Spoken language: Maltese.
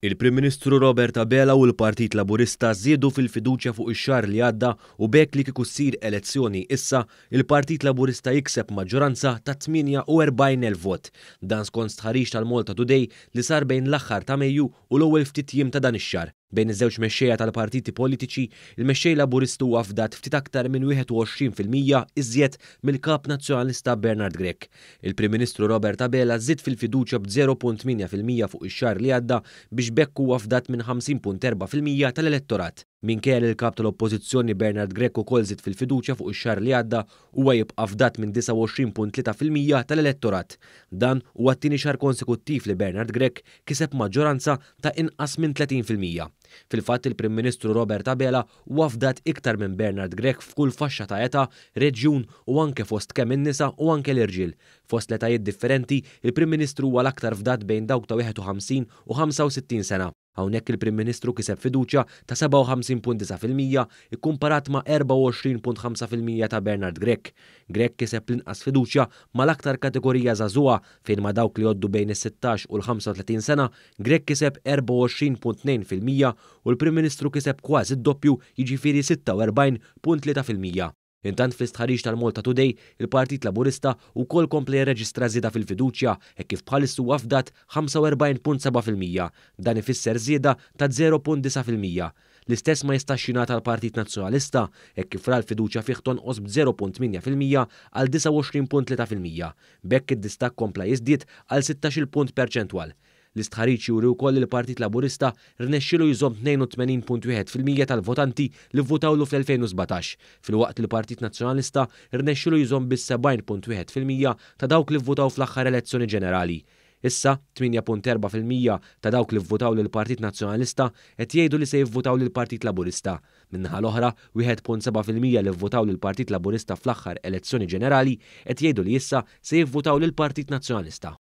Il-Prim Ministru Robert Abela u l-Partit Laburista żiedu fil-fiduċja fuq ix-xar li għadda u bekk li kieku ssir elezzjoni issa, il-Partit Laburista jikseb maġġoranza ta' 48,000 vot. Dan skont stħarix tal-Malta Today li sar bejn l-aħħar ta' Mejju u l-ewwel ftit jiem ta' dan ix-xar. Bejn iż-żewġ mexxejja tal-partiti politiċi, il-mexxej laburistu huwa fdat ftit aktar minn 21% iżjed mill-kap nazzjonalista Bernard Grek. Il-Prim Ministru Robert Abela żid fil-fiduċja b'0.8% fuq ix-xahar li għadda biex bekk huwa fdat minn 50.4% tal-elettorat. Min li il kap tal-oppożizzjoni Bernard Greco kolżit fil-fiduċja fuq ix-xar li għadda huwa jibqa' fdat minn 29.3% tal-elettorat. Dan huwa t-tieni xar konsekuttiv li Bernard Grek kiseb maġġoranza ta' inqas minn 30%. Fil-fatt il-Prim Ministru Robert Abela huwa fdat iktar minn Bernard Grek f'kull faxxa ta' eta, reġjun u anke fost kemm in-nisa u anke l-irġiel. Fost letajiet differenti, il-Prim Ministru huwa l-aktar fdat bejn dawk ta' 51 u 65 sena. Hawnhekk il-Prim Ministru kiseb fiduċja ta' 57.9% ikkumparat ma' 24.5% ta' Bernard Grek. Grek kiseb l-inqas fiduċja mal-aktar kategorija zazua fejn ma' dawk li joddu bejn is-16 u l-35 sena, Grek kiseb 24.2% u l-Prim Ministru kiseb kważi d-doppju jiġifieri 46.3%. Intant fl-istħarriġ tal-Malta Today, il-Partit Laburista u kol komple reġistra zida fil-fiduċja e kif bħalissu għafdat 45.7%, dan ifisser zida ta' 0.9%. L-istess ma jistax jingħata l-Partit Nazzjonalista e kif ra l-fiduċja fiħton osb 0.8% għal 29.3%. Bekk id-distak kompla jizdiet għal 16 punt perċentwal. L-istħarriċ juri wkoll il-Partit Laburista rnexxilu jżomm 82.1% tal-votanti li votawlu fl-2017, fil-waqt il-Partit Nazzjonalista rnexxilu jżomm bis 70.1% ta' dawk li votaw fl-aħħar elezzjoni ġenerali. Issa 8.4% ta' dawk li vvotaw l partit Nazzjonalista qed jgħidu li se jivvutaw l Partit Laburista. Minnaħa l-oħra, 1.7% li vvotaw l Partit Laburista fl-aħħar elezzjoni ġenerali qed jgħidu li issa se jivvutaw l Partit Nazzjonalista.